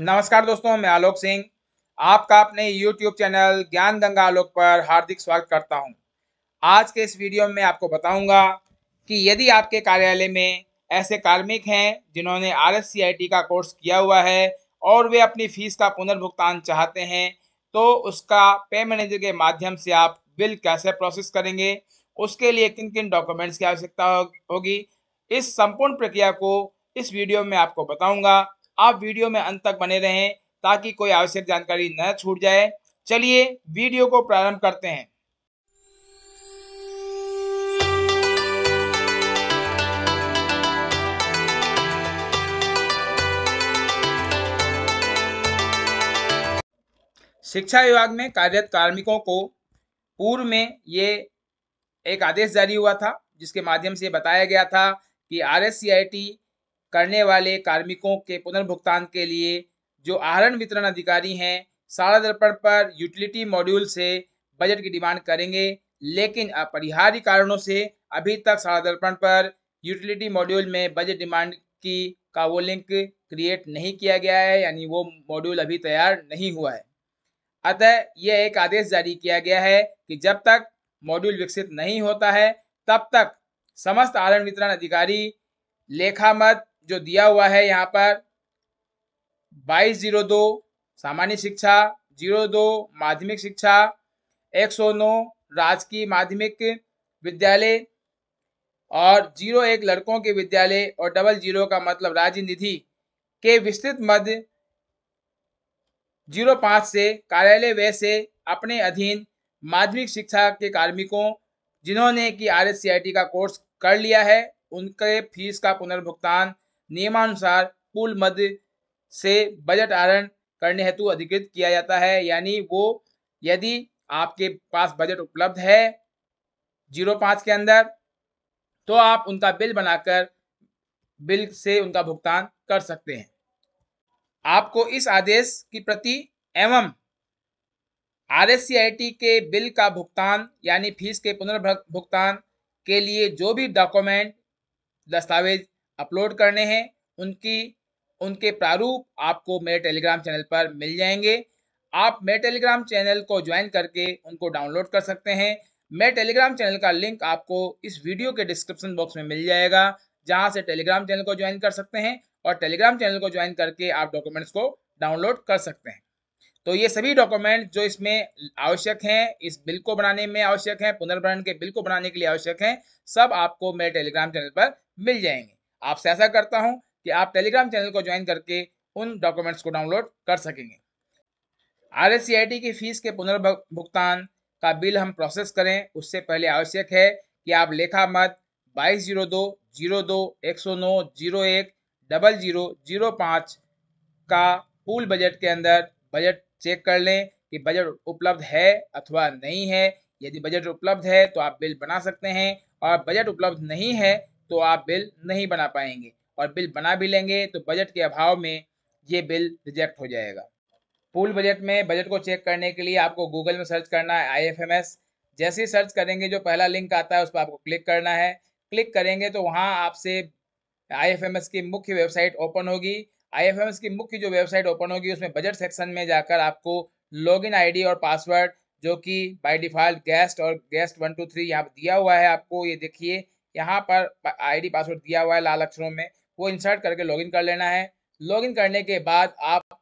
नमस्कार दोस्तों मैं आलोक सिंह आपका अपने YouTube चैनल ज्ञान गंगा आलोक पर हार्दिक स्वागत करता हूं। आज के इस वीडियो में आपको बताऊंगा कि यदि आपके कार्यालय में ऐसे कार्मिक हैं जिन्होंने आर एस का कोर्स किया हुआ है और वे अपनी फीस का पुनर्भुगतान चाहते हैं तो उसका पे मैनेजर के माध्यम से आप बिल कैसे प्रोसेस करेंगे उसके लिए किन किन डॉक्यूमेंट्स की आवश्यकता होगी इस संपूर्ण प्रक्रिया को इस वीडियो में आपको बताऊंगा आप वीडियो में अंत तक बने रहें ताकि कोई आवश्यक जानकारी न छूट जाए चलिए वीडियो को प्रारंभ करते हैं शिक्षा विभाग में कार्यरत कार्मिकों को पूर्व में ये एक आदेश जारी हुआ था जिसके माध्यम से बताया गया था कि R S C I T करने वाले कार्मिकों के पुनर्भुगतान के लिए जो आहरण वितरण अधिकारी हैं सारा दर्पण पर यूटिलिटी मॉड्यूल से बजट की डिमांड करेंगे लेकिन अपरिहार्य कारणों से अभी तक सारा दर्पण पर यूटिलिटी मॉड्यूल में बजट डिमांड की का वो लिंक क्रिएट नहीं किया गया है यानी वो मॉड्यूल अभी तैयार नहीं हुआ है अतः यह एक आदेश जारी किया गया है कि जब तक मॉड्यूल विकसित नहीं होता है तब तक समस्त आरण वितरण अधिकारी मत जो दिया हुआ है यहाँ पर बाईस जीरो दो सामान्य शिक्षा जीरो दो माध्यमिक शिक्षा एक सौ नौ राजकीय माध्यमिक विद्यालय और जीरो एक लड़कों के विद्यालय और डबल जीरो का मतलब राज्य निधि के विस्तृत मध्य जीरो पाँच से कार्यालय व्यय से अपने अधीन माध्यमिक शिक्षा के कार्मिकों जिन्होंने कि आर का कोर्स कर लिया है उनके फीस का पुनर्भुगतान नियमानुसार कुल मद से बजट आरण करने हेतु अधिकृत किया जाता है यानी वो यदि आपके पास बजट उपलब्ध है जीरो पाँच के अंदर तो आप उनका बिल बनाकर बिल से उनका भुगतान कर सकते हैं आपको इस आदेश की प्रति एवं आर के बिल का भुगतान यानी फीस के पुनर्भुगतान के लिए जो भी डॉक्यूमेंट दस्तावेज अपलोड करने हैं उनकी उनके प्रारूप आपको मेरे टेलीग्राम चैनल पर मिल जाएंगे आप मेरे टेलीग्राम चैनल को ज्वाइन करके उनको डाउनलोड कर सकते हैं मेरे टेलीग्राम चैनल का लिंक आपको इस वीडियो के डिस्क्रिप्शन बॉक्स में मिल जाएगा जहां से टेलीग्राम चैनल को ज्वाइन कर सकते हैं और टेलीग्राम चैनल को ज्वाइन करके आप डॉक्यूमेंट्स को डाउनलोड कर सकते हैं तो ये सभी डॉक्यूमेंट जो इसमें आवश्यक हैं इस बिल को बनाने में आवश्यक हैं पुनर्भरण के बिल को बनाने के लिए आवश्यक हैं सब आपको मेरे टेलीग्राम चैनल पर मिल जाएंगे आपसे ऐसा करता हूं कि आप टेलीग्राम चैनल को ज्वाइन करके उन डॉक्यूमेंट्स को डाउनलोड कर सकेंगे आर की फीस के पुनर्भुगतान का बिल हम प्रोसेस करें उससे पहले आवश्यक है कि आप लेखा मत बाईस जीरो दो जीरो दो एक सौ नौ जीरो एक डबल जीरो जीरो पाँच का पूल बजट के अंदर बजट चेक कर लें कि बजट उपलब्ध है अथवा नहीं है यदि बजट उपलब्ध है तो आप बिल बना सकते हैं और बजट उपलब्ध नहीं है तो आप बिल नहीं बना पाएंगे और बिल बना भी लेंगे तो बजट के अभाव में ये बिल रिजेक्ट हो जाएगा पूल बजट में बजट को चेक करने के लिए आपको गूगल में सर्च करना है आई जैसे ही सर्च करेंगे जो पहला लिंक आता है उस पर आपको क्लिक करना है क्लिक करेंगे तो वहाँ आपसे आई की मुख्य वेबसाइट ओपन होगी आई की मुख्य जो वेबसाइट ओपन होगी उसमें बजट सेक्शन में जाकर आपको लॉगिन आईडी और पासवर्ड जो कि बाय डिफ़ॉल्ट गेस्ट और गेस्ट वन टू थ्री यहाँ दिया हुआ है आपको ये देखिए यहाँ पर आईडी पासवर्ड दिया हुआ है लाल अक्षरों में वो इंसर्ट करके लॉगिन कर लेना है लॉगिन करने के बाद आप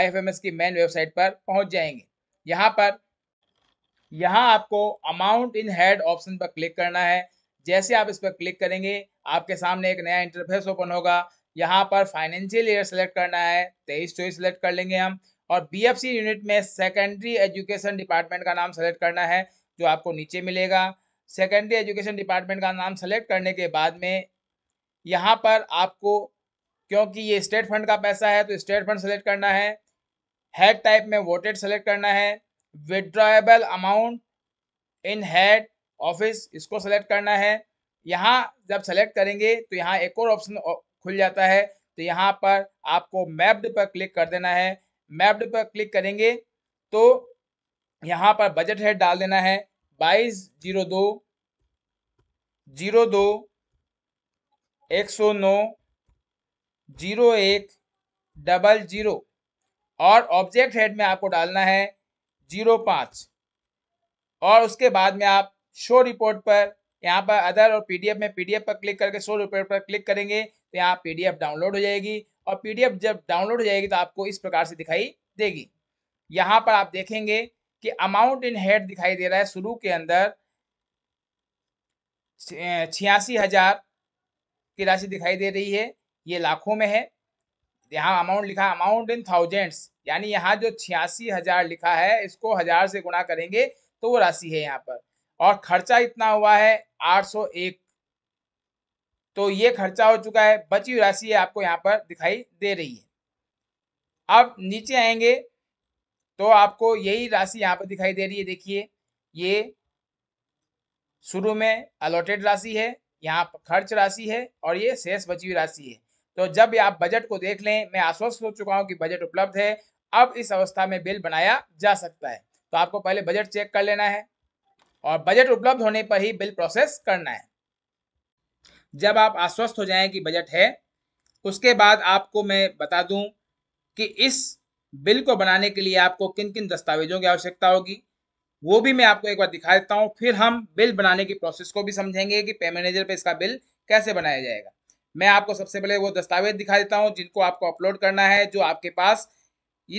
आईएफएमएस की मेन वेबसाइट पर पहुंच जाएंगे यहाँ पर यहाँ आपको अमाउंट इन हेड ऑप्शन पर क्लिक करना है जैसे आप इस पर क्लिक करेंगे आपके सामने एक नया इंटरफेस ओपन होगा यहाँ पर फाइनेंशियल ईयर सेलेक्ट करना है तेईस चौबीस सेलेक्ट कर लेंगे हम और बीएफसी यूनिट में सेकेंडरी एजुकेशन डिपार्टमेंट का नाम सेलेक्ट करना है जो आपको नीचे मिलेगा सेकेंडरी एजुकेशन डिपार्टमेंट का नाम सेलेक्ट करने के बाद में यहाँ पर आपको क्योंकि ये स्टेट फंड का पैसा है तो स्टेट फंड सेलेक्ट करना है हेड टाइप में वोटेड सेलेक्ट करना है withdrawable amount in head office इसको सेलेक्ट करना है यहाँ जब सेलेक्ट करेंगे तो यहाँ एक और ऑप्शन खुल जाता है तो यहाँ पर आपको मैप्ड पर क्लिक कर देना है मैप्ड पर क्लिक करेंगे तो यहाँ पर बजट हेड डाल देना है बाईस जीरो दो जीरो दो एक सौ नौ जीरो एक डबल जीरो और ऑब्जेक्ट हेड में आपको डालना है जीरो पाँच और उसके बाद में आप शो रिपोर्ट पर यहाँ पर अदर और पीडीएफ में पीडीएफ पर क्लिक करके शो रिपोर्ट पर क्लिक करेंगे तो यहाँ पीडीएफ डाउनलोड हो जाएगी और पीडीएफ जब डाउनलोड हो जाएगी तो आपको इस प्रकार से दिखाई देगी यहाँ पर आप देखेंगे कि अमाउंट इन हेड दिखाई दे रहा है शुरू के अंदर छियासी हजार की राशि दिखाई दे रही है ये लाखों में है यहाँ अमाउंट लिखा अमाउंट इन थाउजेंड्स यानी यहाँ जो छियासी हजार लिखा है इसको हजार से गुणा करेंगे तो वो राशि है यहाँ पर और खर्चा इतना हुआ है आठ सौ एक तो ये खर्चा हो चुका है बची हुई राशि आपको यहाँ पर दिखाई दे रही है अब नीचे आएंगे तो आपको यही राशि यहाँ पर दिखाई दे रही है देखिए ये शुरू में अलॉटेड राशि है यहाँ खर्च राशि है और ये शेष बची हुई राशि है तो जब आप बजट को देख लें मैं आश्वस्त हो चुका हूँ कि बजट उपलब्ध है अब इस अवस्था में बिल बनाया जा सकता है तो आपको पहले बजट चेक कर लेना है और बजट उपलब्ध होने पर ही बिल प्रोसेस करना है जब आप आश्वस्त हो जाएं कि बजट है उसके बाद आपको मैं बता दूं कि इस बिल को बनाने के लिए आपको किन किन दस्तावेजों की आवश्यकता होगी वो भी मैं आपको एक बार दिखा देता हूँ फिर हम बिल बनाने की प्रोसेस को भी समझेंगे कि पे मैनेजर पर इसका बिल कैसे बनाया जाएगा मैं आपको सबसे पहले वो दस्तावेज दिखा देता हूँ जिनको आपको अपलोड करना है जो आपके पास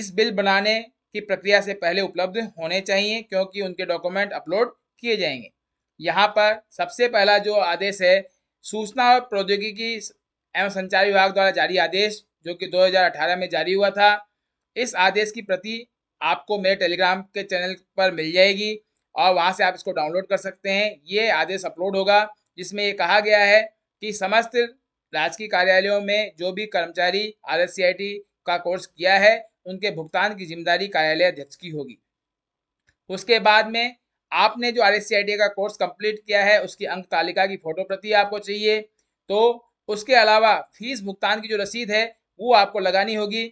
इस बिल बनाने की प्रक्रिया से पहले उपलब्ध होने चाहिए क्योंकि उनके डॉक्यूमेंट अपलोड किए जाएंगे यहाँ पर सबसे पहला जो आदेश है सूचना और प्रौद्योगिकी एवं संचार विभाग द्वारा जारी आदेश जो कि 2018 में जारी हुआ था इस आदेश की प्रति आपको मेरे टेलीग्राम के चैनल पर मिल जाएगी और वहाँ से आप इसको डाउनलोड कर सकते हैं ये आदेश अपलोड होगा जिसमें ये कहा गया है कि समस्त राजकीय कार्यालयों में जो भी कर्मचारी आर का कोर्स किया है उनके भुगतान की जिम्मेदारी कार्यालय अध्यक्ष की होगी उसके बाद में आपने जो आर का कोर्स कंप्लीट किया है उसकी अंक तालिका की फोटो प्रति आपको चाहिए तो उसके अलावा फीस भुगतान की जो रसीद है वो आपको लगानी होगी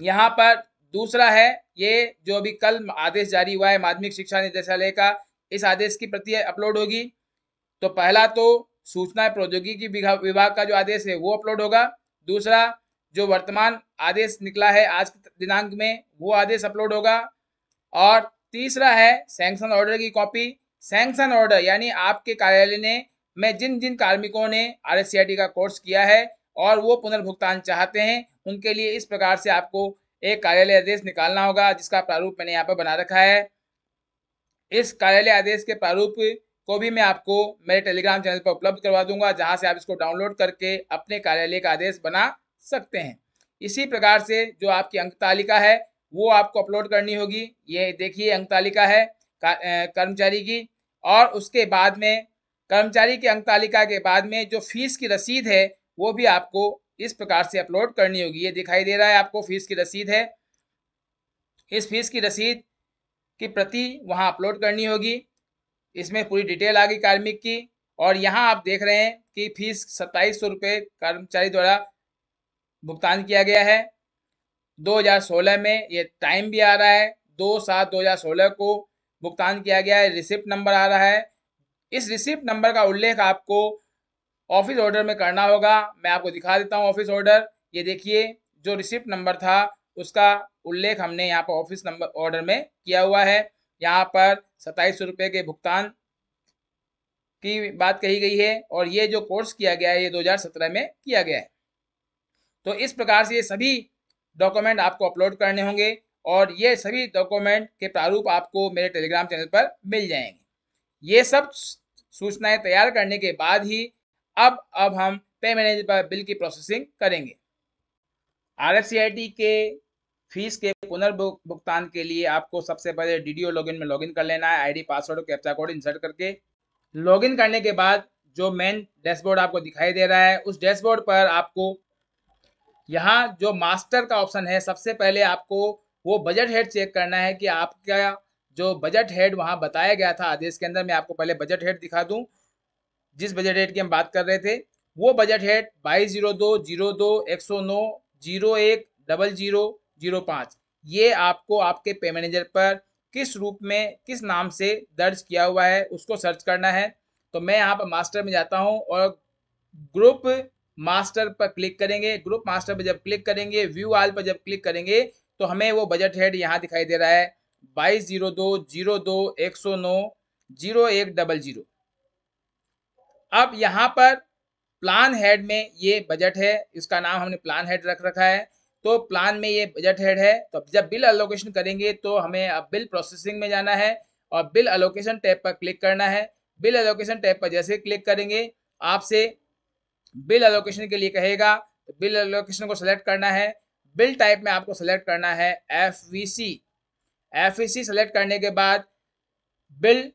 यहाँ पर दूसरा है ये जो अभी कल आदेश जारी हुआ है माध्यमिक शिक्षा निदेशालय का इस आदेश की प्रति अपलोड होगी तो पहला तो सूचना प्रौद्योगिकी विभाग का जो आदेश है वो अपलोड होगा दूसरा जो वर्तमान आदेश निकला है आज दिनांक में वो आदेश अपलोड होगा और तीसरा है सैंक्शन ऑर्डर की कॉपी सैंक्शन ऑर्डर यानी आपके कार्यालय ने में जिन जिन कार्मिकों ने आर का कोर्स किया है और वो पुनर्भुगतान चाहते हैं उनके लिए इस प्रकार से आपको एक कार्यालय आदेश निकालना होगा जिसका प्रारूप मैंने यहाँ पर बना रखा है इस कार्यालय आदेश के प्रारूप को भी मैं आपको मेरे टेलीग्राम चैनल पर उपलब्ध करवा दूंगा जहाँ से आप इसको डाउनलोड करके अपने कार्यालय का आदेश बना सकते हैं इसी प्रकार से जो आपकी अंक तालिका है वो आपको अपलोड करनी होगी ये देखिए अंक तालिका है कर्मचारी की और उसके बाद में कर्मचारी के अंक तालिका के बाद में जो फीस की रसीद है वो भी आपको इस प्रकार से अपलोड करनी होगी ये दिखाई दे रहा है आपको फीस की रसीद है इस फीस की रसीद की प्रति वहाँ अपलोड करनी होगी इसमें पूरी डिटेल आ गई कार्मिक की और यहाँ आप देख रहे हैं कि फीस सत्ताईस सौ रुपये कर्मचारी द्वारा भुगतान किया गया है 2016 में ये टाइम भी आ रहा है दो सात सोलह को भुगतान किया गया है रिसिप्ट नंबर आ रहा है इस रिसिप्ट नंबर का उल्लेख आपको ऑफिस ऑर्डर में करना होगा मैं आपको दिखा देता हूँ ऑफिस ऑर्डर ये देखिए जो रिसिप्ट नंबर था उसका उल्लेख हमने यहाँ पर ऑफिस नंबर ऑर्डर में किया हुआ है यहाँ पर सताईस रुपये के भुगतान की बात कही गई है और ये जो कोर्स किया गया है ये 2017 में किया गया है तो इस प्रकार से ये सभी डॉक्यूमेंट आपको अपलोड करने होंगे और ये सभी डॉक्यूमेंट के प्रारूप आपको मेरे टेलीग्राम चैनल पर मिल जाएंगे ये सब सूचनाएं तैयार करने के बाद ही अब अब हम पे मैनेजर बिल की प्रोसेसिंग करेंगे आर के फीस के पुनर्भुगतान के लिए आपको सबसे पहले डी डी लॉगिन में लॉगिन कर लेना है आईडी पासवर्ड और कैप्चा कोड इंसर्ट करके लॉगिन करने के बाद जो मेन डैशबोर्ड आपको दिखाई दे रहा है उस डैशबोर्ड पर आपको यहाँ जो मास्टर का ऑप्शन है सबसे पहले आपको वो बजट हेड चेक करना है कि आपका जो बजट हेड वहाँ बताया गया था आदेश के अंदर मैं आपको पहले बजट हेड दिखा दूँ जिस बजट हेड की हम बात कर रहे थे वो बजट हेड बाईस जीरो दो जीरो दो एक सौ नौ जीरो एक डबल जीरो जीरो पाँच ये आपको आपके पे मैनेजर पर किस रूप में किस नाम से दर्ज किया हुआ है उसको सर्च करना है तो मैं यहाँ पर मास्टर में जाता हूँ और ग्रुप मास्टर पर क्लिक करेंगे ग्रुप मास्टर पर जब क्लिक करेंगे व्यू आल पर जब क्लिक करेंगे तो हमें वो बजट हेड यहाँ दिखाई दे रहा है बाईस जीरो दो जीरो दो एक सौ नौ जीरो एक डबल जीरो अब यहाँ पर प्लान हेड में ये बजट है इसका नाम हमने प्लान हेड रख रखा है तो प्लान में ये बजट हेड है तो जब बिल अलोकेशन करेंगे तो हमें अब बिल प्रोसेसिंग में जाना है और बिल अलोकेशन टैब पर क्लिक करना है बिल अलोकेशन टैब पर जैसे क्लिक करेंगे आपसे बिल अलोकेशन के लिए कहेगा तो बिल अलोकेशन को सिलेक्ट करना है बिल टाइप में आपको सेलेक्ट करना है F V C F V C select करने के बाद बिल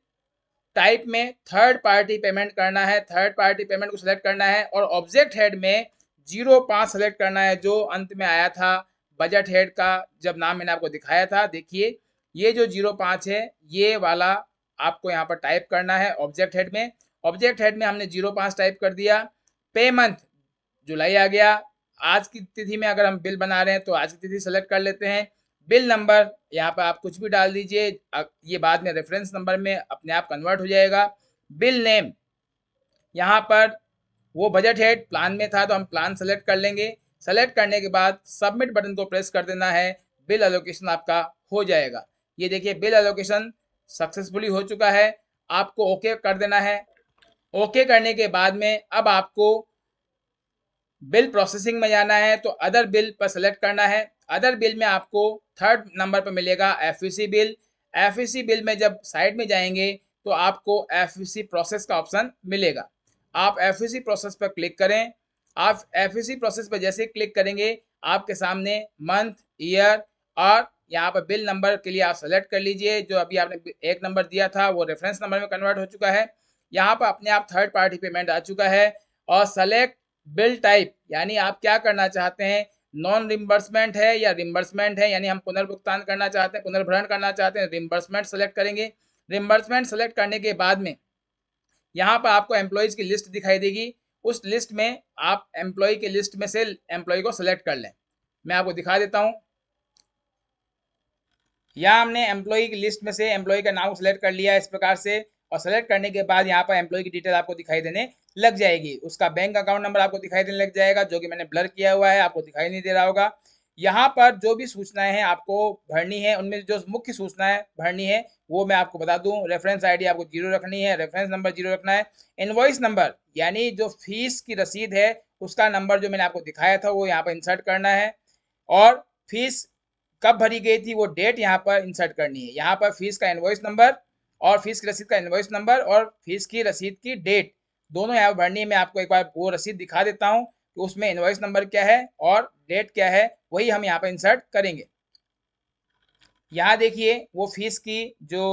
टाइप में थर्ड पार्टी पेमेंट करना है थर्ड पार्टी पेमेंट को सिलेक्ट करना है और ऑब्जेक्ट हेड में जीरो पाँच सेलेक्ट करना है जो अंत में आया था बजट हेड का जब नाम मैंने आपको दिखाया था देखिए ये जो जीरो पाँच है ये वाला आपको यहाँ पर टाइप करना है ऑब्जेक्ट हेड में ऑब्जेक्ट हेड में हमने जीरो पाँच टाइप कर दिया पे मंथ जुलाई आ गया आज की तिथि में अगर हम बिल बना रहे हैं तो आज की तिथि सेलेक्ट कर लेते हैं बिल नंबर यहाँ पर आप कुछ भी डाल दीजिए ये बाद में रेफरेंस नंबर में अपने आप कन्वर्ट हो जाएगा बिल नेम यहाँ पर वो बजट हेड प्लान में था तो हम प्लान सेलेक्ट कर लेंगे सेलेक्ट करने के बाद सबमिट बटन को प्रेस कर देना है बिल एलोकेशन आपका हो जाएगा ये देखिए बिल एलोकेशन सक्सेसफुली हो चुका है आपको ओके okay कर देना है ओके okay करने के बाद में अब आपको बिल प्रोसेसिंग में जाना है तो अदर बिल पर सेलेक्ट करना है अदर बिल में आपको थर्ड नंबर पर मिलेगा F e bill F e bill में जब साइड में जाएंगे तो आपको एफ e प्रोसेस का ऑप्शन मिलेगा आप एफ प्रोसेस पर क्लिक करें आप एफ प्रोसेस पर जैसे क्लिक करेंगे आपके सामने मंथ ईयर और यहाँ पर बिल नंबर के लिए आप सेलेक्ट कर लीजिए जो अभी आपने एक नंबर दिया था वो रेफरेंस नंबर में कन्वर्ट हो चुका है यहाँ पर अपने आप थर्ड पार्टी पेमेंट आ चुका है और सेलेक्ट बिल टाइप यानी आप क्या करना चाहते हैं नॉन रिम्बर्समेंट है या रिम्बर्समेंट है यानी हम पुनर्भुगतान करना चाहते हैं पुनर्भरण करना चाहते हैं रिम्बर्समेंट सेलेक्ट करेंगे रिम्बर्समेंट सेलेक्ट करने के बाद में यहाँ पर आपको एम्प्लॉयज़ की लिस्ट दिखाई देगी उस लिस्ट में आप एम्प्लॉय के लिस्ट में से एम्प्लॉय को सेलेक्ट कर लें मैं आपको दिखा देता हूँ यहाँ हमने एम्प्लॉय की लिस्ट में से एम्प्लॉय का नाम सेलेक्ट कर लिया इस प्रकार से और सेलेक्ट करने के बाद यहाँ पर एम्प्लॉय की डिटेल आपको दिखाई देने लग जाएगी उसका बैंक अकाउंट नंबर आपको दिखाई देने लग जाएगा जो कि मैंने ब्लर किया हुआ है आपको दिखाई नहीं दे रहा होगा यहाँ पर जो भी सूचनाएं हैं आपको भरनी है उनमें जो मुख्य सूचनाएं भरनी है वो मैं आपको बता दूं रेफरेंस आईडी आपको जीरो रखनी है रेफरेंस नंबर जीरो रखना है इनवॉइस नंबर यानी जो फीस की रसीद है उसका नंबर जो मैंने आपको दिखाया था वो यहाँ पर इंसर्ट करना है और फीस कब भरी गई थी वो डेट यहाँ पर इंसर्ट करनी है यहाँ पर फीस का इन्वॉइस नंबर और फीस की रसीद का इन्वॉइस नंबर और फीस की रसीद की डेट दोनों यहाँ भरनी मैं आपको एक बार वो रसीद दिखा देता हूँ कि उसमें इन्वाइस नंबर क्या है और डेट क्या है वही हम यहाँ पर इंसर्ट करेंगे यहाँ देखिए वो फीस की जो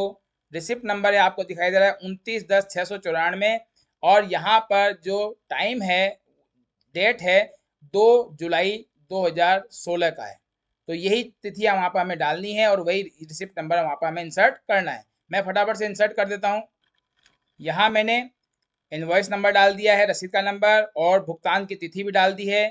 रिसिप्ट नंबर है आपको दिखाई दे रहा है उनतीस दस छः सौ चौरानवे और यहाँ पर जो टाइम है डेट है दो जुलाई दो हजार सोलह का है तो यही तिथि वहाँ पर हमें डालनी है और वही रिसिप्ट नंबर वहाँ पर हमें इंसर्ट करना है मैं फटाफट से इंसर्ट कर देता हूँ यहाँ मैंने इन्वॉइस नंबर डाल दिया है रसीद का नंबर और भुगतान की तिथि भी डाल दी है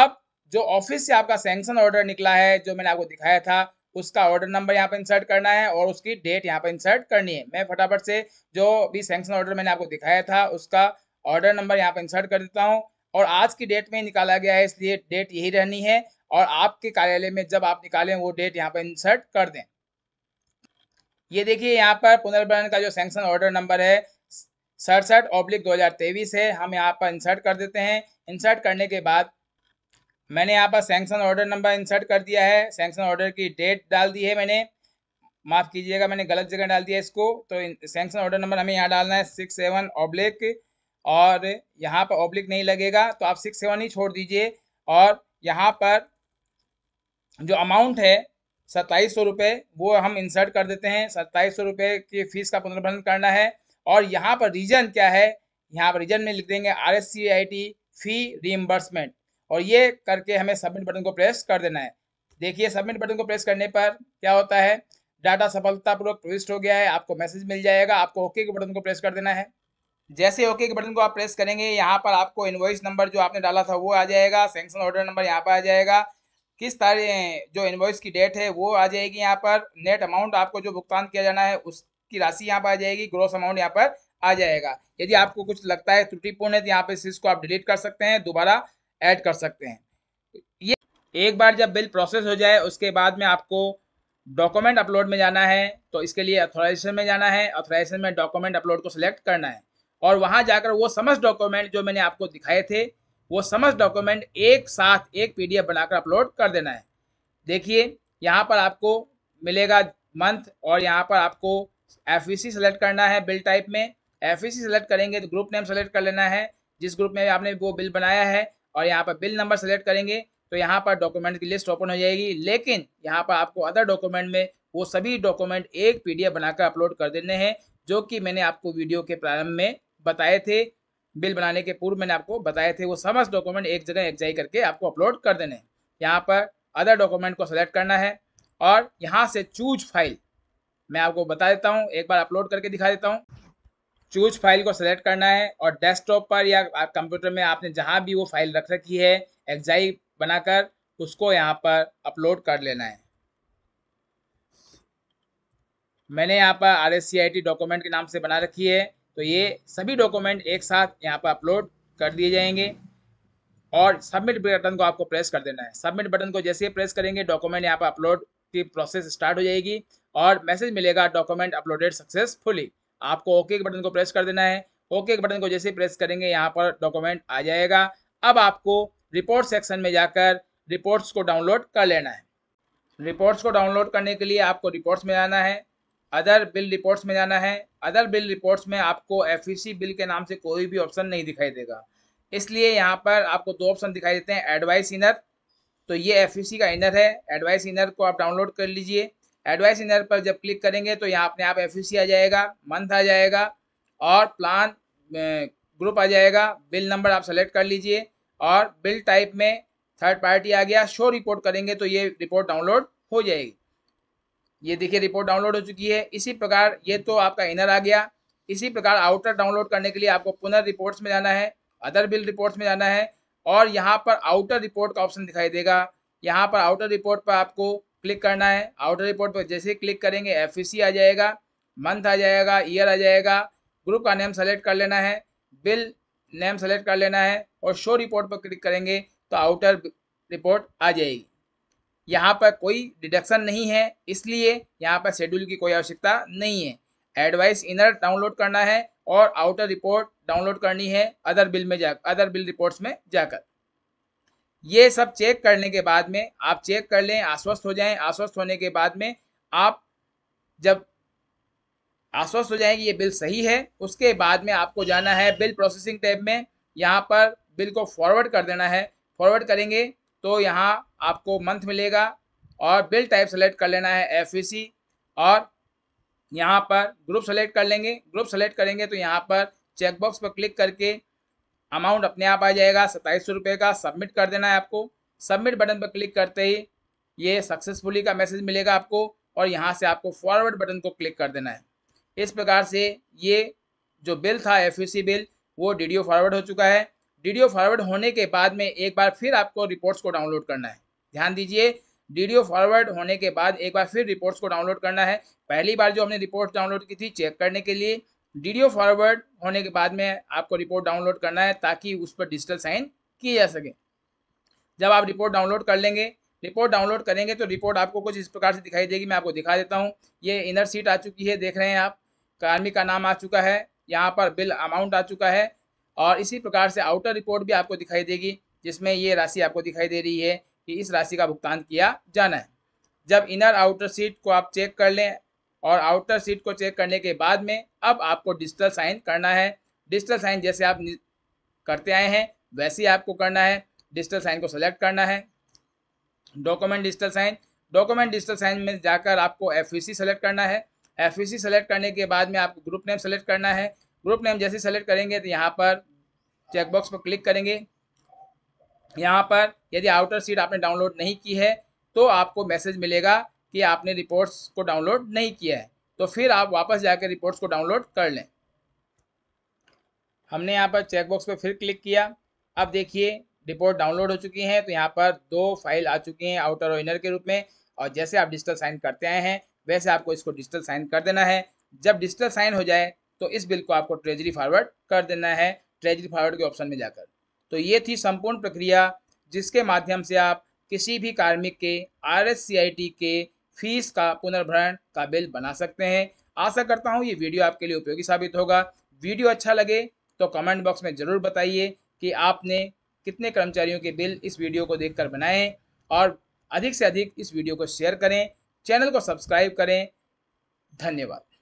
अब जो ऑफिस से आपका सैंक्शन ऑर्डर निकला है जो मैंने आपको दिखाया था उसका ऑर्डर नंबर यहाँ पर इंसर्ट करना है और उसकी डेट यहाँ पर इंसर्ट करनी है मैं फटाफट से जो भी सैंक्शन ऑर्डर मैंने आपको दिखाया था उसका ऑर्डर नंबर यहाँ पर इंसर्ट कर देता हूँ और आज की डेट में निकाला गया है इसलिए डेट यही रहनी है और आपके कार्यालय में जब आप निकालें वो डेट यहाँ पर इंसर्ट कर दें ये देखिए यहाँ पर पुनर्भरण का जो सैंक्शन ऑर्डर नंबर है सड़सठ ऑब्लिक दो है हम यहाँ पर इंसर्ट कर देते हैं इंसर्ट करने के बाद मैंने यहाँ पर सेंक्शन ऑर्डर नंबर इंसर्ट कर दिया है सेंक्शन ऑर्डर की डेट डाल दी है मैंने माफ़ कीजिएगा मैंने गलत जगह डाल दिया इसको तो सेंक्शन ऑर्डर नंबर हमें यहाँ डालना है सिक्स सेवन ऑब्लिक और यहाँ पर ऑब्लिक नहीं लगेगा तो आप सिक्स सेवन ही छोड़ दीजिए और यहाँ पर जो अमाउंट है सत्ताईस सौ रुपये वो हम इंसर्ट कर देते हैं सत्ताईस सौ रुपये की फ़ीस का पुनर्भरण करना है और यहाँ पर रीजन क्या है यहाँ पर रीजन में लिख देंगे R S C I T fee reimbursement और ये करके हमें सबमिट बटन को प्रेस कर देना है देखिए सबमिट बटन को प्रेस करने पर क्या होता है डाटा सफलतापूर्वक प्रविष्ट हो गया है आपको मैसेज मिल जाएगा आपको ओके के बटन को प्रेस कर देना है जैसे ओके के बटन को आप प्रेस करेंगे यहाँ पर आपको इन्वॉइस नंबर जो आपने डाला था वो आ जाएगा सेंक्शन ऑर्डर नंबर यहाँ पर आ जाएगा किस तारीख जो इन्वॉइस की डेट है वो आ जाएगी यहाँ पर नेट अमाउंट आपको जो भुगतान किया जाना है उस की राशि यहाँ पर आ जाएगी ग्रोस अमाउंट यहाँ पर आ जाएगा यदि आपको कुछ लगता है त्रुटिपूर्ण है तो यहाँ पे इसको को आप डिलीट कर सकते हैं दोबारा ऐड कर सकते हैं ये एक बार जब बिल प्रोसेस हो जाए उसके बाद में आपको डॉक्यूमेंट अपलोड में जाना है तो इसके लिए अथोराइजेशन में जाना है अथोराइजेशन में डॉक्यूमेंट अपलोड को सिलेक्ट करना है और वहाँ जाकर वो समस्त डॉक्यूमेंट जो मैंने आपको दिखाए थे वो समस्त डॉक्यूमेंट एक साथ एक पीडीएफ बनाकर अपलोड कर देना है देखिए यहाँ पर आपको मिलेगा मंथ और यहाँ पर आपको एफ ई सेलेक्ट करना है बिल टाइप में एफ ई सेलेक्ट करेंगे तो ग्रुप नेम सेलेक्ट कर लेना है जिस ग्रुप में आपने वो बिल बनाया है और यहाँ पर बिल नंबर सेलेक्ट करेंगे तो यहाँ पर डॉक्यूमेंट की लिस्ट ओपन हो जाएगी लेकिन यहाँ पर आपको अदर डॉक्यूमेंट में वो सभी डॉक्यूमेंट एक एफ बनाकर अपलोड कर देने हैं जो कि मैंने आपको वीडियो के प्रारंभ में बताए थे बिल बनाने के पूर्व मैंने आपको बताए थे वो समस्त डॉक्यूमेंट एक जगह एक जाई करके आपको अपलोड कर देने हैं यहाँ पर अदर डॉक्यूमेंट को सेलेक्ट करना है और यहाँ से चूज फाइल मैं आपको बता देता हूँ एक बार अपलोड करके दिखा देता हूँ चूज फाइल को सेलेक्ट करना है और डेस्कटॉप पर या कंप्यूटर में आपने जहाँ भी वो फाइल रख रखी है एक्जाई बनाकर उसको यहाँ पर अपलोड कर लेना है मैंने यहाँ पर आर डॉक्यूमेंट के नाम से बना रखी है तो ये सभी डॉक्यूमेंट एक साथ यहाँ पर अपलोड कर दिए जाएंगे और सबमिट बटन को आपको प्रेस कर देना है सबमिट बटन को जैसे प्रेस करेंगे डॉक्यूमेंट यहाँ पर अपलोड की प्रोसेस स्टार्ट हो जाएगी और मैसेज मिलेगा डॉक्यूमेंट अपलोडेड सक्सेसफुली आपको ओके के बटन को प्रेस कर देना है ओके के बटन को जैसे प्रेस करेंगे यहाँ पर डॉक्यूमेंट आ जाएगा अब आपको रिपोर्ट सेक्शन में जाकर रिपोर्ट्स को डाउनलोड कर लेना है रिपोर्ट्स को डाउनलोड करने के लिए आपको रिपोर्ट्स में जाना है अदर बिल रिपोर्ट्स में जाना है अदर बिल रिपोर्ट्स में आपको एफ बिल के नाम से कोई भी ऑप्शन नहीं दिखाई देगा इसलिए यहाँ पर आपको दो ऑप्शन दिखाई देते हैं एडवाइस इनर तो ये एफ का इनर है एडवाइस इनर को आप डाउनलोड कर लीजिए एडवाइस इनर पर जब क्लिक करेंगे तो यहाँ अपने आप एफ आ जाएगा मंथ आ जाएगा और प्लान ग्रुप आ जाएगा बिल नंबर आप सेलेक्ट कर लीजिए और बिल टाइप में थर्ड पार्टी आ गया शो रिपोर्ट करेंगे तो ये रिपोर्ट डाउनलोड हो जाएगी ये देखिए रिपोर्ट डाउनलोड हो चुकी है इसी प्रकार ये तो आपका इनर आ गया इसी प्रकार आउटर डाउनलोड करने के लिए आपको पुनर रिपोर्ट्स में जाना है अदर बिल रिपोर्ट्स में जाना है और यहाँ पर आउटर रिपोर्ट का ऑप्शन दिखाई देगा यहाँ पर आउटर रिपोर्ट पर आपको क्लिक करना है आउटर रिपोर्ट पर जैसे क्लिक करेंगे एफ e आ जाएगा मंथ आ जाएगा ईयर आ जाएगा ग्रुप का नेम सेलेक्ट कर लेना है बिल नेम सेलेक्ट कर लेना है और शो रिपोर्ट पर क्लिक करेंगे तो आउटर रिपोर्ट आ जाएगी यहाँ पर कोई डिडक्शन नहीं है इसलिए यहाँ पर शेड्यूल की कोई आवश्यकता नहीं है एडवाइस इनर डाउनलोड करना है और आउटर रिपोर्ट डाउनलोड करनी है अदर बिल में जा अदर बिल रिपोर्ट्स में जाकर ये सब चेक करने के बाद में आप चेक कर लें आश्वस्त हो जाएं आश्वस्त होने के बाद में आप जब आश्वस्त हो जाएंगे ये बिल सही है उसके बाद में आपको जाना है बिल प्रोसेसिंग टैब में यहाँ पर बिल को फॉरवर्ड कर देना है फॉरवर्ड करेंगे तो यहाँ आपको मंथ मिलेगा और बिल टाइप सेलेक्ट कर लेना है एफ e और यहाँ पर ग्रुप सेलेक्ट कर लेंगे ग्रुप सेलेक्ट करेंगे तो यहाँ पर चेकबॉक्स पर क्लिक करके अमाउंट अपने आप आ जाएगा सत्ताईस रुपये का सबमिट कर देना है आपको सबमिट बटन पर क्लिक करते ही ये सक्सेसफुली का मैसेज मिलेगा आपको और यहाँ से आपको फॉरवर्ड बटन को क्लिक कर देना है इस प्रकार से ये जो बिल था एफ बिल e वो डी फॉरवर्ड हो चुका है डी फॉरवर्ड होने के बाद में एक बार फिर आपको रिपोर्ट्स को डाउनलोड करना है ध्यान दीजिए डी फॉरवर्ड होने के बाद एक बार फिर रिपोर्ट्स को डाउनलोड करना है पहली बार जो हमने रिपोर्ट डाउनलोड की थी चेक करने के लिए डीडीओ फॉरवर्ड होने के बाद में आपको रिपोर्ट डाउनलोड करना है ताकि उस पर डिजिटल साइन किए जा सके जब आप रिपोर्ट डाउनलोड कर लेंगे रिपोर्ट डाउनलोड करेंगे तो रिपोर्ट आपको कुछ इस प्रकार से दिखाई देगी मैं आपको दिखा देता हूँ ये इनर सीट आ चुकी है देख रहे हैं आप कार्मिक का नाम आ चुका है यहाँ पर बिल अमाउंट आ चुका है और इसी प्रकार से आउटर रिपोर्ट भी आपको दिखाई देगी जिसमें ये राशि आपको दिखाई दे रही है कि इस राशि का भुगतान किया जाना है जब इनर आउटर सीट को आप चेक कर लें और आउटर सीट को चेक करने के बाद में अब आपको डिजिटल साइन करना है डिजिटल साइन जैसे आप करते आए हैं वैसे ही आपको करना है डिजिटल साइन को सेलेक्ट करना है document digital sign document digital sign में जाकर आपको एफ सेलेक्ट e करना है एफ सेलेक्ट e करने के बाद में आपको ग्रुप नेम सेलेक्ट करना है ग्रुप नेम जैसे सेलेक्ट करेंगे तो यहाँ पर चेकबॉक्स पर क्लिक करेंगे यहाँ पर यदि आउटर सीट आपने डाउनलोड नहीं की है तो आपको मैसेज मिलेगा कि आपने रिपोर्ट्स को डाउनलोड नहीं किया है तो फिर आप वापस जाकर रिपोर्ट्स को डाउनलोड कर लें हमने यहाँ पर चेकबॉक्स पर फिर क्लिक किया अब देखिए रिपोर्ट डाउनलोड हो चुकी हैं तो यहाँ पर दो फाइल आ चुकी हैं आउटर और इनर के रूप में और जैसे आप डिजिटल साइन करते आए हैं वैसे आपको इसको डिजिटल साइन कर देना है जब डिजिटल साइन हो जाए तो इस बिल को आपको ट्रेजरी फॉरवर्ड कर देना है ट्रेजरी फॉरवर्ड के ऑप्शन में जाकर तो ये थी संपूर्ण प्रक्रिया जिसके माध्यम से आप किसी भी कार्मिक के आर के फीस का पुनर्भरण का बिल बना सकते हैं आशा करता हूँ ये वीडियो आपके लिए उपयोगी साबित होगा वीडियो अच्छा लगे तो कमेंट बॉक्स में ज़रूर बताइए कि आपने कितने कर्मचारियों के बिल इस वीडियो को देखकर बनाए और अधिक से अधिक इस वीडियो को शेयर करें चैनल को सब्सक्राइब करें धन्यवाद